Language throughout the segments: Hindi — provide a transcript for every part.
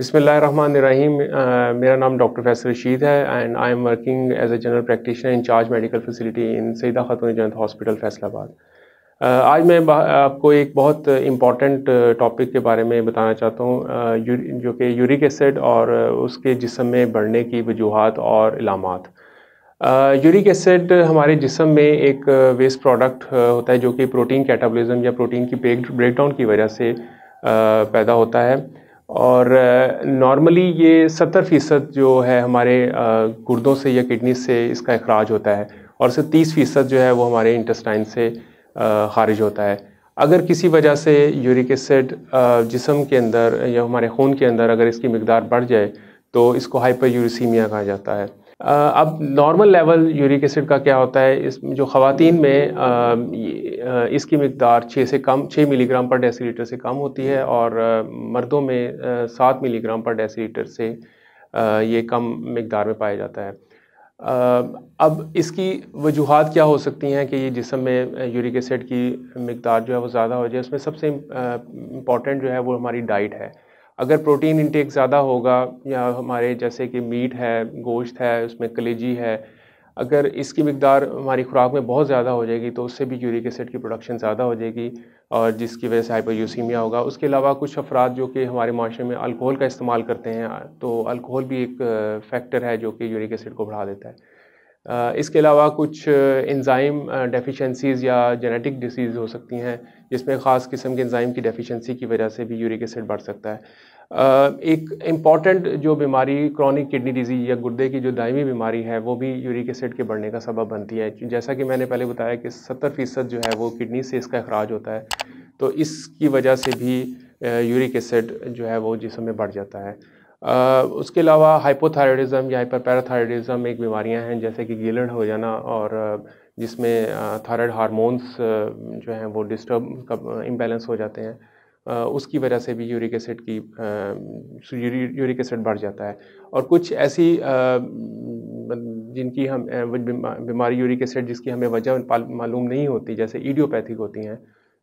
रही मेरा नाम डॉक्टर फैसल रशीद है and I am working as a general practitioner in charge medical facility in Saeeda Khatoon Jannat hospital Faisalabad आज मैं आपको एक बहुत इम्पॉर्टेंट टॉपिक के बारे में बताना चाहता हूँ जो कि यूरिक एसिड और उसके जिसम में बढ़ने की वजूहत और इलामत यूरिक एसिड हमारे जिसम में एक वेस्ट प्रोडक्ट होता है जो कि प्रोटीन कैटाबॉलिज्म या प्रोटीन की ब्रेक ब्रेकडाउन की वजह से पैदा होता है और नॉर्मली ये सत्तर फ़ीसद जो है हमारे गुर्दों से या किडनी से इसका अखराज होता है और सिर्फ तीस फ़ीसद जो है वो हमारे इंटेस्टाइन से खारिज होता है अगर किसी वजह से यूरिक एसिड जिसम के अंदर या हमारे खून के अंदर अगर इसकी मकदार बढ़ जाए तो इसको हाइपर यूरिसीमिया कहा जाता है अब नॉर्मल लेवल यूरिक एसिड का क्या होता है इस जो ख़वातीन में इसकी मकदार छः से कम छः मिलीग्राम पर लीटर से कम होती है और मर्दों में सात मिलीग्राम पर लीटर से ये कम मकदार में पाया जाता है अब इसकी वजूहत क्या हो सकती हैं कि ये जिसम में यूरिक एसिड की मकदार जो है वो ज़्यादा हो जाए उसमें सबसे इम्पॉर्टेंट जो है वो हमारी डाइट है अगर प्रोटीन इंटेक ज़्यादा होगा या हमारे जैसे कि मीट है गोश्त है उसमें कलेजी है अगर इसकी मकदार हमारी खुराक में बहुत ज़्यादा हो जाएगी तो उससे भी यूरिक एसिड की प्रोडक्शन ज़्यादा हो जाएगी और जिसकी वजह से हाइपोयूसीमिया होगा उसके अलावा कुछ अफराद जो कि हमारे माशरे में अल्कोहल का इस्तेमाल करते हैं तो अल्कोहल भी एक फैक्टर है जो कि यूरिक एसिड को बढ़ा देता है इसके अलावा कुछ इंजाइम डेफिशिएंसीज या जेनेटिक डिसीज़ हो सकती हैं जिसमें ख़ास किस्म के इंजाइम की डेफिशिएंसी की वजह से भी यूरिक एसिड बढ़ सकता है एक इम्पॉर्टेंट जो बीमारी क्रॉनिक किडनी डिजीज़ या गुर्दे की जो दायमी बीमारी है वो भी यूरिक एसिड के बढ़ने का सबब बनती है जैसा कि मैंने पहले बताया कि सत्तर फ़ीसद जो है वो किडनी से इसका अखराज होता है तो इसकी वजह से भी यूरिक एसिड जो है वो जिसम में बढ़ जाता है उसके अलावा हाइपोथायरॉयडिज्म या हाइपरपैराथायरॉयडिज्म एक बीमारियां हैं जैसे कि गिलड़ हो जाना और जिसमें थायरॉयड हार्मोन्स जो हैं वो डिस्टर्ब इम्बेलेंस हो जाते हैं उसकी वजह से भी यूरिक एसिड की यूरिक एसिड बढ़ जाता है और कुछ ऐसी जिनकी हम बीमारी यूरिक एसिड जिसकी हमें वजह मालूम नहीं होती जैसे ईडियोपैथिक होती हैं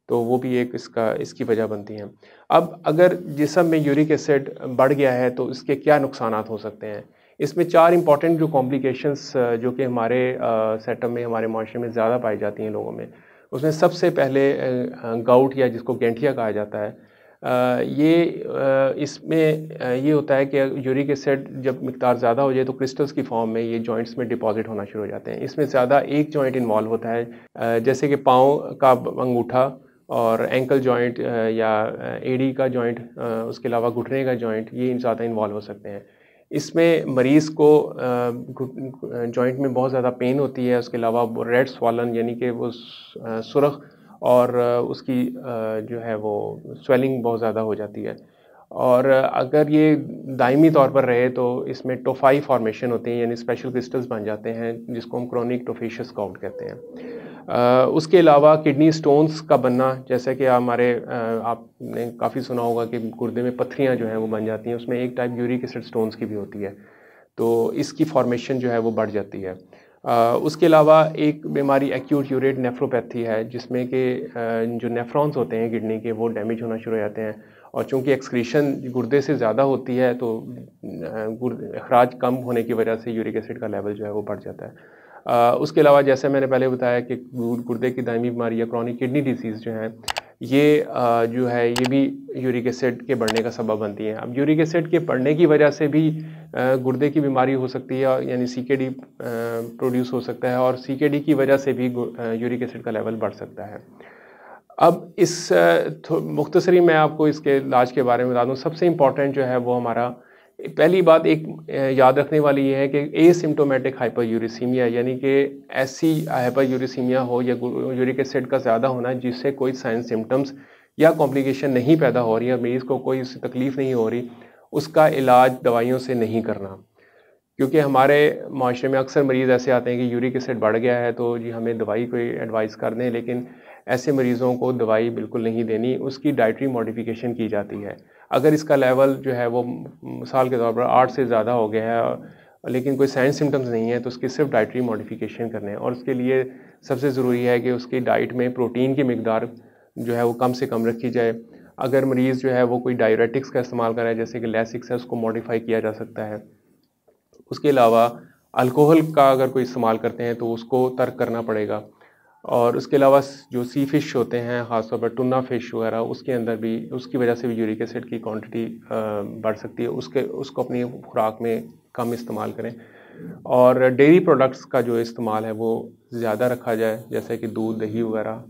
तो वो भी एक इसका इसकी वजह बनती हैं अब अगर जिसम में यूरिक एसिड बढ़ गया है तो इसके क्या नुकसान हो सकते हैं इसमें चार इंपॉर्टेंट जो कॉम्प्लिकेशंस जो कि हमारे सेटअप में हमारे माशरे में ज़्यादा पाई जाती हैं लोगों में उसमें सबसे पहले गाउट या जिसको गेंठिया कहा जाता है ये इसमें ये होता है कि यूरिक एसिड जब मकदार ज़्यादा हो जाए तो क्रिस्टल्स की फॉर्म में ये जॉइंट्स में डिपॉजिट होना शुरू हो जाते हैं इसमें ज़्यादा एक जॉइंट इन्वॉल्व होता है जैसे कि पाँव का अंगूठा और एंकल जॉइंट uh, या एडी uh, का जॉइंट uh, उसके अलावा घुटने का जॉइंट ये ज़्यादा इन्वॉल्व हो सकते हैं इसमें मरीज़ को जॉइंट में बहुत ज़्यादा पेन होती है उसके अलावा रेड स्वालन यानी कि वो सुरख और उसकी जो है वो स्वेलिंग बहुत ज़्यादा हो जाती है और अगर ये दायमी तौर पर रहे तो इसमें टोफाई फॉर्मेशन होते हैं यानी स्पेशल क्रिस्टल्स बन जाते हैं जिसको हम क्रोनिक टोफिशस काउंट कहते हैं उसके अलावा किडनी स्टोन्स का बनना जैसे कि हमारे आपने काफ़ी सुना होगा कि गुर्दे में पथरियाँ जो हैं वो बन जाती हैं उसमें एक टाइप यूरिक एसिड स्टोन्स की भी होती है तो इसकी फॉर्मेशन जो है वो बढ़ जाती है उसके अलावा एक बीमारी एक्यूट यूरेट नेफ्रोपैथी है जिसमें कि जो नेफ्रॉन्स होते हैं किडनी के वो डैमेज होना शुरू हो जाते हैं और चूँकि एक्सक्रीशन गुर्दे से ज़्यादा होती है तो गुर्द अखराज कम होने की वजह से यूरिक एसिड का लेवल जो है वो बढ़ जाता है उसके अलावा जैसे मैंने पहले बताया कि गुर्दे की दायमी बीमारी या क्रॉनिक किडनी डिसीज़ जो है ये जो है ये भी यूरिक एसिड के बढ़ने का सबब बनती हैं अब यूरिक एसिड के बढ़ने की वजह से भी गुर्दे की बीमारी हो सकती है यानी सी के डी प्रोड्यूस हो सकता है और सी के डी की वजह से भी यूरिक एसिड का लेवल बढ़ सकता है अब इस मुख्तसरी मैं आपको इसके इलाज के बारे में बता दूँ सबसे इम्पॉर्टेंट जो है वो हमारा पहली बात एक याद रखने वाली ये है कि हाइपर यूरिसीमिया यानी कि ऐसी हाइपर यूरिसीमिया हो या यूरिक एसिड का ज़्यादा होना जिससे कोई साइन सिम्टम्स या कॉम्प्लिकेशन नहीं पैदा हो रही है मरीज़ को कोई उससे तकलीफ़ नहीं हो रही उसका इलाज दवाइयों से नहीं करना क्योंकि हमारे माशरे में अक्सर मरीज़ ऐसे आते हैं कि यूरिक एसिड बढ़ गया है तो जी हमें दवाई कोई एडवाइस कर दें लेकिन ऐसे मरीज़ों को दवाई बिल्कुल नहीं देनी उसकी डाइटरी मॉडिफिकेशन की जाती है अगर इसका लेवल जो है वो मिसाल के तौर पर आठ से ज़्यादा हो गया है लेकिन कोई साइन सिम्टम्स नहीं है तो उसकी सिर्फ डाइटरी मॉडिफिकेशन करने हैं और उसके लिए सबसे ज़रूरी है कि उसकी डाइट में प्रोटीन की मकदार जो है वो कम से कम रखी जाए अगर मरीज़ जो है वो कोई डायरेटिक्स का इस्तेमाल करें जैसे कि लेसिक्स है उसको मॉडिफाई किया जा सकता है उसके अलावा अल्कोहल का अगर कोई इस्तेमाल करते हैं तो उसको तर्क करना पड़ेगा और उसके अलावा जो सी फिश होते हैं ख़ासतौर पर टुना फिश वगैरह उसके अंदर भी उसकी वजह से भी यूरिक एसिड की क्वांटिटी बढ़ सकती है उसके उसको अपनी खुराक में कम इस्तेमाल करें और डेयरी प्रोडक्ट्स का जो इस्तेमाल है वो ज़्यादा रखा जाए जैसे कि दूध दही वगैरह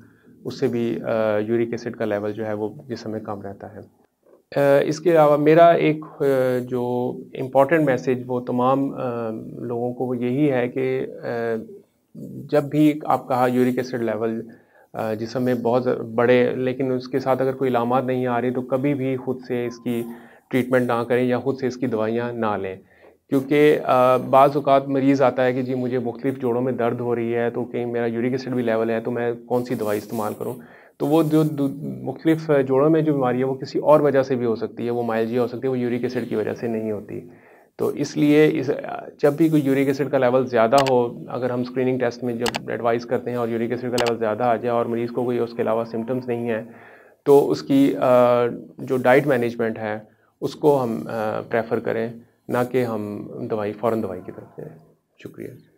उससे भी यूरिक एसिड का लेवल जो है वो जिस समय कम रहता है इसके अलावा मेरा एक जो इम्पोर्टेंट मैसेज वो तमाम लोगों को वो यही है कि जब भी आप कहा यूरिक एसिड लेवल जिसम में बहुत बड़े लेकिन उसके साथ अगर कोई इलामत नहीं आ रही तो कभी भी खुद से इसकी ट्रीटमेंट ना करें या खुद से इसकी दवाइयाँ ना लें क्योंकि बाज़ात मरीज़ आता है कि जी मुझे मुख्तफ जोड़ों में दर्द हो रही है तो कहीं मेरा यूरिक एसिड भी लेवल है तो मैं कौन सी दवाई इस्तेमाल करूँ तो वो जो मुख्तलिफ़ जोड़ों में जो बीमारी है वो किसी और वजह से भी हो सकती है वो माइलजी हो सकती है वो यूरिक एसिड की वजह से नहीं होती तो इसलिए इस जब भी कोई यूरिक एसिड का लेवल ज़्यादा हो अगर हम स्क्रीनिंग टेस्ट में जब एडवाइस करते हैं और यूरिक एसिड का लेवल ज़्यादा आ जाए और मरीज़ को कोई उसके अलावा सिम्टम्स नहीं है तो उसकी जो डाइट मैनेजमेंट है उसको हम प्रेफर करें ना कि हम दवाई फ़ौर दवाई की तरफ जाएँ शुक्रिया